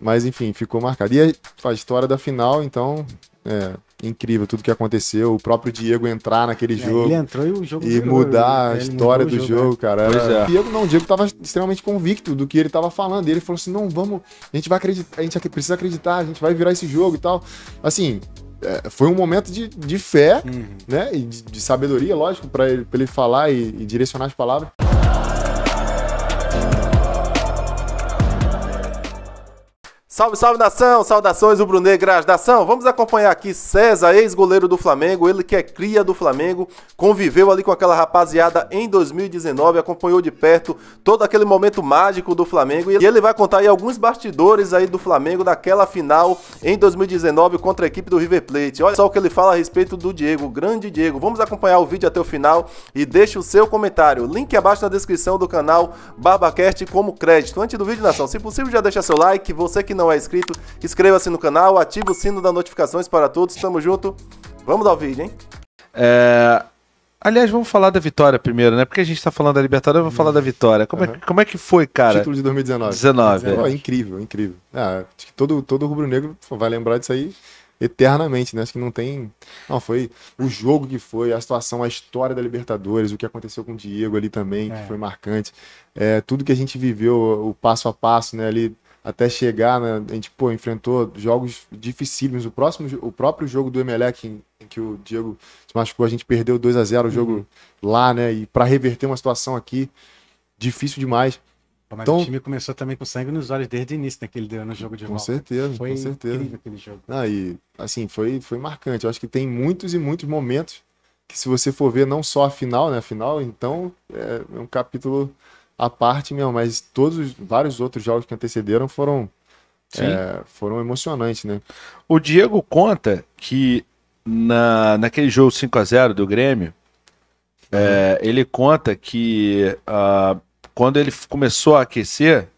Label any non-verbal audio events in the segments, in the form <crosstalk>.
Mas enfim, ficou marcado. E a, a história da final, então, é incrível tudo que aconteceu. O próprio Diego entrar naquele é, jogo. Ele entrou e o jogo. E virou, mudar né? a história do jogo, jogo é. cara. É. Diego não, o Diego estava extremamente convicto do que ele estava falando. E ele falou assim: não, vamos, a gente vai acreditar, a gente precisa acreditar, a gente vai virar esse jogo e tal. Assim, é, foi um momento de, de fé, uhum. né? E de, de sabedoria, lógico, para ele, ele falar e, e direcionar as palavras. Salve, salve nação! Saudações rubro-negras nação! Vamos acompanhar aqui César, ex-goleiro do Flamengo, ele que é cria do Flamengo, conviveu ali com aquela rapaziada em 2019, acompanhou de perto todo aquele momento mágico do Flamengo e ele vai contar aí alguns bastidores aí do Flamengo daquela final em 2019 contra a equipe do River Plate. Olha só o que ele fala a respeito do Diego, grande Diego. Vamos acompanhar o vídeo até o final e deixe o seu comentário. Link abaixo na descrição do canal BarbaCast como crédito. Antes do vídeo, nação, se possível já deixa seu like, você que não não é inscrito, inscreva-se no canal, ative o sino das notificações para todos. Tamo junto. Vamos ao vídeo, hein? É... Aliás, vamos falar da vitória primeiro, né? Porque a gente tá falando da Libertadores, vamos falar da uhum. vitória. Como, é uhum. é, como é que foi, cara? Título de 2019. 19. 19. É. incrível, incrível. Ah, acho que todo, todo rubro-negro vai lembrar disso aí eternamente, né? Acho que não tem. Não, foi o jogo que foi, a situação, a história da Libertadores, o que aconteceu com o Diego ali também, é. que foi marcante. É, tudo que a gente viveu, o passo a passo, né? Ali até chegar, né? A gente, pô, enfrentou jogos dificílimos. O, próximo, o próprio jogo do Emelec, em, em que o Diego se machucou, a gente perdeu 2 a 0 o jogo uhum. lá, né? E para reverter uma situação aqui, difícil demais. Mas então, o time começou também com sangue nos olhos desde o início, né? no jogo de com volta. Certeza, foi com certeza, incrível aquele Ah, e, assim, foi, foi marcante. Eu acho que tem muitos e muitos momentos que se você for ver não só a final, né? A final, então, é, é um capítulo a parte, meu, mas todos vários outros jogos que antecederam foram é, foram emocionantes, né? O Diego conta que na, naquele jogo 5 a 0 do Grêmio, é, uhum. ele conta que uh, quando ele começou a aquecer,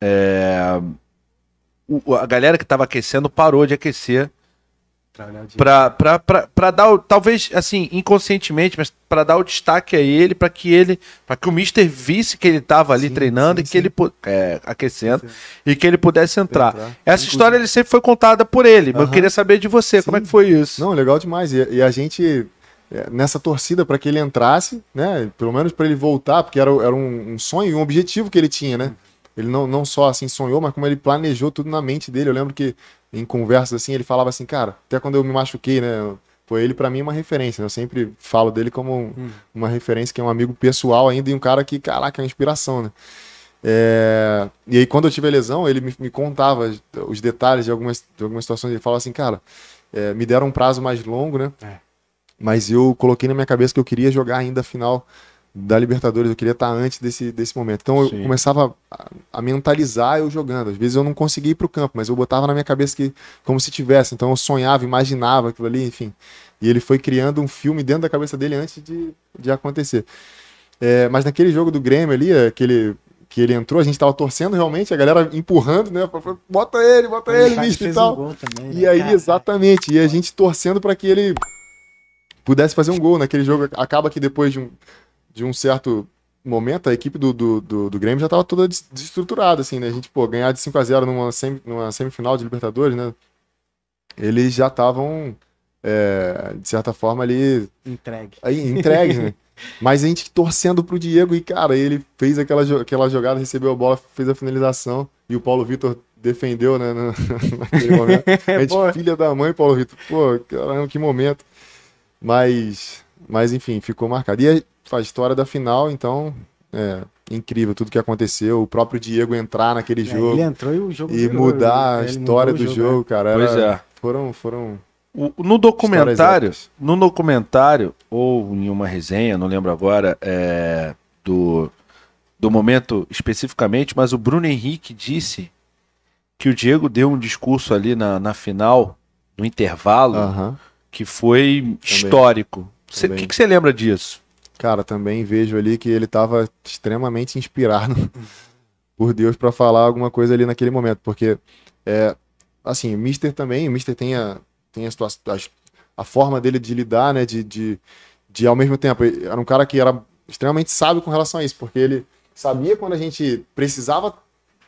é, o, a galera que estava aquecendo parou de aquecer para dar talvez assim inconscientemente mas para dar o destaque a ele para que ele para que o Mister visse que ele estava ali sim, treinando sim, e que sim. ele é, aquecendo e que ele pudesse entrar, entrar. essa Inclusive. história ele sempre foi contada por ele uhum. mas eu queria saber de você como é que foi isso não legal demais e, e a gente é, nessa torcida para que ele entrasse né pelo menos para ele voltar porque era, era um, um sonho um objetivo que ele tinha né uhum ele não, não só assim sonhou, mas como ele planejou tudo na mente dele. Eu lembro que em conversas assim ele falava assim, cara, até quando eu me machuquei, né? foi ele para mim uma referência. Né? Eu sempre falo dele como hum. uma referência, que é um amigo pessoal ainda e um cara que, caraca, é uma inspiração, né? É... E aí, quando eu tive a lesão, ele me, me contava os detalhes de algumas, de algumas situações. Ele falava assim, cara, é, me deram um prazo mais longo, né? É. Mas eu coloquei na minha cabeça que eu queria jogar ainda a final da Libertadores, eu queria estar tá antes desse, desse momento. Então eu Sim. começava a, a, mentalizar eu jogando. Às vezes eu não conseguia ir para o campo, mas eu botava na minha cabeça que como se tivesse. Então eu sonhava, imaginava aquilo ali, enfim. E ele foi criando um filme dentro da cabeça dele antes de, de acontecer. É, mas naquele jogo do Grêmio ali, aquele é, que ele entrou, a gente tava torcendo realmente, a galera empurrando, né? Bota ele, bota ele, bicho e tal. Um também, né, e aí, cara? exatamente, e a gente torcendo para que ele pudesse fazer um gol naquele jogo. Acaba que depois de um de um certo momento, a equipe do, do, do, do Grêmio já estava toda desestruturada, assim, né? A gente, pô, ganhar de 5 a 0 numa, sem, numa semifinal de Libertadores, né? Eles já estavam, é, de certa forma, ali... Entregue. Aí, entregues, né? <laughs> Mas a gente torcendo pro Diego e, cara, ele fez aquela, aquela jogada, recebeu a bola, fez a finalização e o Paulo Vitor defendeu, né, <laughs> no, naquele momento. A <laughs> gente, é, filha da mãe, Paulo Vitor. Pô, caramba, que momento. Mas mas enfim, ficou marcado. E a, história da final, então, é incrível tudo que aconteceu. O próprio Diego entrar naquele é, jogo. Ele entrou e o jogo. E mudar a história do jogo, jogo, é. cara. Era, pois é. Foram. foram o, no documentário, no documentário ou em uma resenha, não lembro agora, é, do, do momento especificamente, mas o Bruno Henrique disse que o Diego deu um discurso ali na, na final, no intervalo, uh -huh. que foi Também. histórico. O que, você lembra disso? Cara, também vejo ali que ele estava extremamente inspirado <laughs> por Deus para falar alguma coisa ali naquele momento, porque é assim, o Mister também, o Mister tem a tem a, a, a forma dele de lidar, né, de, de, de ao mesmo tempo, era um cara que era extremamente sábio com relação a isso, porque ele sabia quando a gente precisava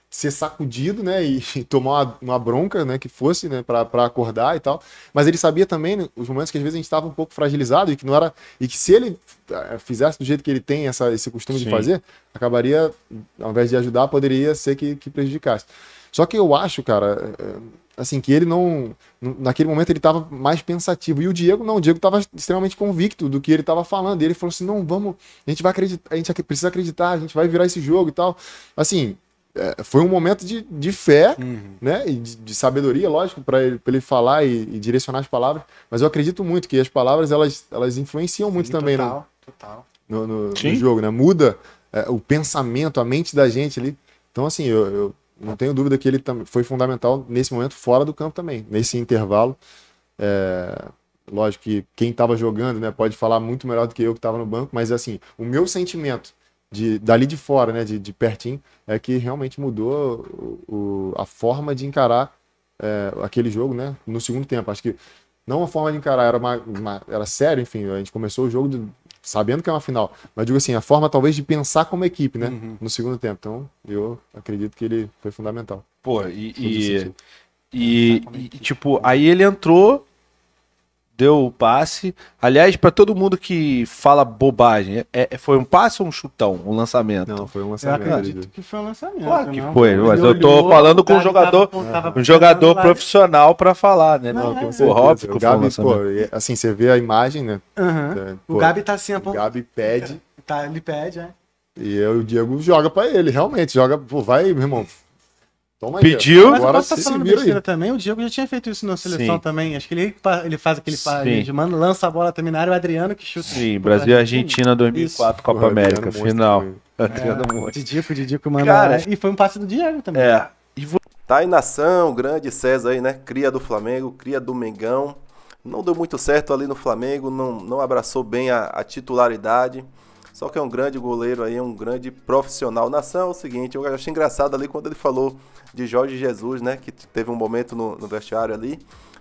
ser sacudido, né, e tomar uma, uma bronca, né, que fosse, né, para acordar e tal. Mas ele sabia também né, os momentos que às vezes a gente estava um pouco fragilizado e que não era e que se ele eh, fizesse do jeito que ele tem essa, esse costume Sim. de fazer, acabaria ao invés de ajudar, poderia ser que, que prejudicasse. Só que eu acho, cara, eh, assim, que ele não. Naquele momento ele estava mais pensativo. E o Diego, não, o Diego estava extremamente convicto do que ele estava falando. E ele falou assim: não, vamos, a gente vai acreditar, a gente precisa acreditar, a gente vai virar esse jogo e tal. Assim, é, foi um momento de, de fé, uhum. né? E de, de sabedoria, lógico, para ele, ele falar e, e, direcionar as palavras. Mas eu acredito muito que as palavras elas, elas influenciam muito Sim, também, total, no, total. No, no, no, jogo, né? Muda é, o pensamento, a mente da gente ali. Então, assim, eu, eu não tenho dúvida que ele foi fundamental nesse momento fora do campo também, nesse intervalo. É, lógico que quem estava jogando né, pode falar muito melhor do que eu que estava no banco, mas assim, o meu sentimento de, dali de fora, né, de, de pertinho, é que realmente mudou o, o, a forma de encarar é, aquele jogo, né, no segundo tempo. Acho que não uma forma de encarar, era, uma, uma, era sério, enfim, a gente começou o jogo sabendo que é uma final, mas digo assim, a forma talvez de pensar como equipe, né, uhum. no segundo tempo. Então, eu acredito que ele foi fundamental. Pô, e, e, e, e, tipo, aí ele entrou deu o passe. Aliás, para todo mundo que fala bobagem, é, é, foi um passe ou um chutão, um lançamento? Não, foi um lançamento. Eu acredito que foi um lançamento. Claro que não. foi, mas eu tô falando com um jogador, um jogador profissional para falar, né? Não, não, é, o Robson foi um lançamento. Pô, assim, você vê a imagem, né? Uhum. Pô, o Gabi tá assim, pô. O Gabi pede. Tá, ele pede, é. E eu, o Diego joga para ele, realmente, joga, pô, vai, meu irmão, Toma Pediu. Aí, agora se, tá se falando aí. Também, o Diego já tinha feito isso na seleção Sim. também. Acho que ele, ele faz aquele parede, mano, lança a bola também na o Adriano que chuta. Sim, Brasil e Argentina 2004, isso. Copa Porra, América, final. <laughs> Adriano é, Didico, Didico, mano. Cara, e foi um passe do Diego também. É. E Tá aí nação, grande César aí, né? Cria do Flamengo, cria do Mengão. Não deu muito certo ali no Flamengo, não, não abraçou bem a, a titularidade. Só que é um grande goleiro aí, um grande profissional. Nação é o seguinte, eu achei engraçado ali quando ele falou de Jorge Jesus, né? Que teve um momento no, no vestiário ali,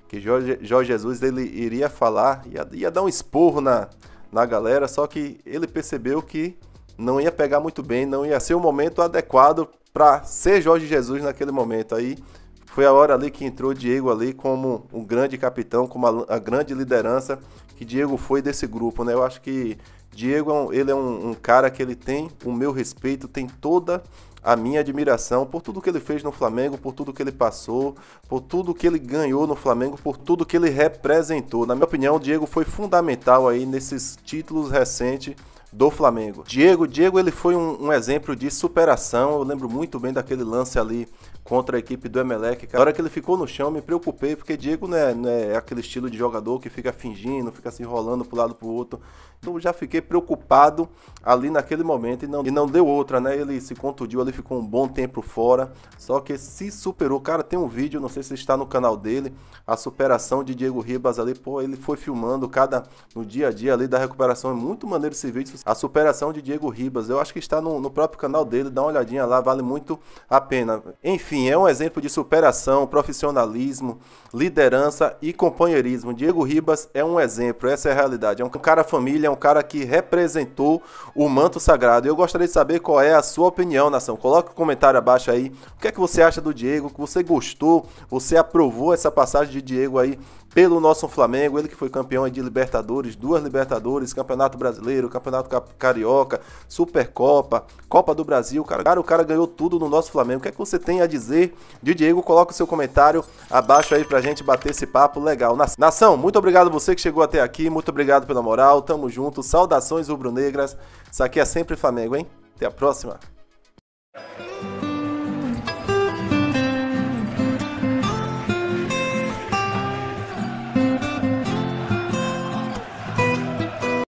que Jorge, Jorge Jesus ele iria falar, ia, ia dar um esporro na, na galera, só que ele percebeu que não ia pegar muito bem, não ia ser o momento adequado para ser Jorge Jesus naquele momento aí. Foi a hora ali que entrou Diego ali como um grande capitão, como a, a grande liderança que Diego foi desse grupo, né? Eu acho que Diego é ele é um, um, cara que ele tem o meu respeito, tem toda a minha admiração por tudo que ele fez no Flamengo, por tudo que ele passou, por tudo que ele ganhou no Flamengo, por tudo que ele representou. Na minha opinião, Diego foi fundamental aí nesses títulos recentes do Flamengo. Diego, Diego ele foi um, um exemplo de superação. Eu lembro muito bem daquele lance ali contra a equipe do Emelec. Cara. Na hora que ele ficou no chão, me preocupei, porque Diego né, é aquele estilo de jogador que fica fingindo, fica se enrolando pro lado pro outro. Então já fiquei preocupado ali naquele momento e não, e não deu outra, né? Ele se contundiu, ele ficou um bom tempo fora, só que se superou. Cara, tem um vídeo, não sei se está no canal dele, a superação de Diego Ribas ali, pô, ele foi filmando cada no dia a dia ali da recuperação. É muito maneiro esse vídeo, a superação de Diego Ribas. Eu acho que está no, no próprio canal dele, dá uma olhadinha lá, vale muito a pena. Enfim, enfim, é um exemplo de superação, profissionalismo, liderança e companheirismo. Diego Ribas é um exemplo, essa é a realidade. É um cara família, é um cara que representou o manto sagrado. Eu gostaria de saber qual é a sua opinião, nação. Coloque um comentário abaixo aí. O que é que você acha do Diego? Que você gostou? Você aprovou essa passagem de Diego aí pelo nosso Flamengo, ele que foi campeão de Libertadores, duas Libertadores, Campeonato Brasileiro, Campeonato Carioca, Supercopa, Copa do Brasil, cara, o cara ganhou tudo no nosso Flamengo. O que é que você tem a dizer? dizer. De Diego, coloca o seu comentário abaixo aí pra gente bater esse papo legal. Nação, muito obrigado você que chegou até aqui, muito obrigado pela moral, tamo junto, saudações rubro-negras. Isso aqui é sempre Flamengo, hein? Até a próxima.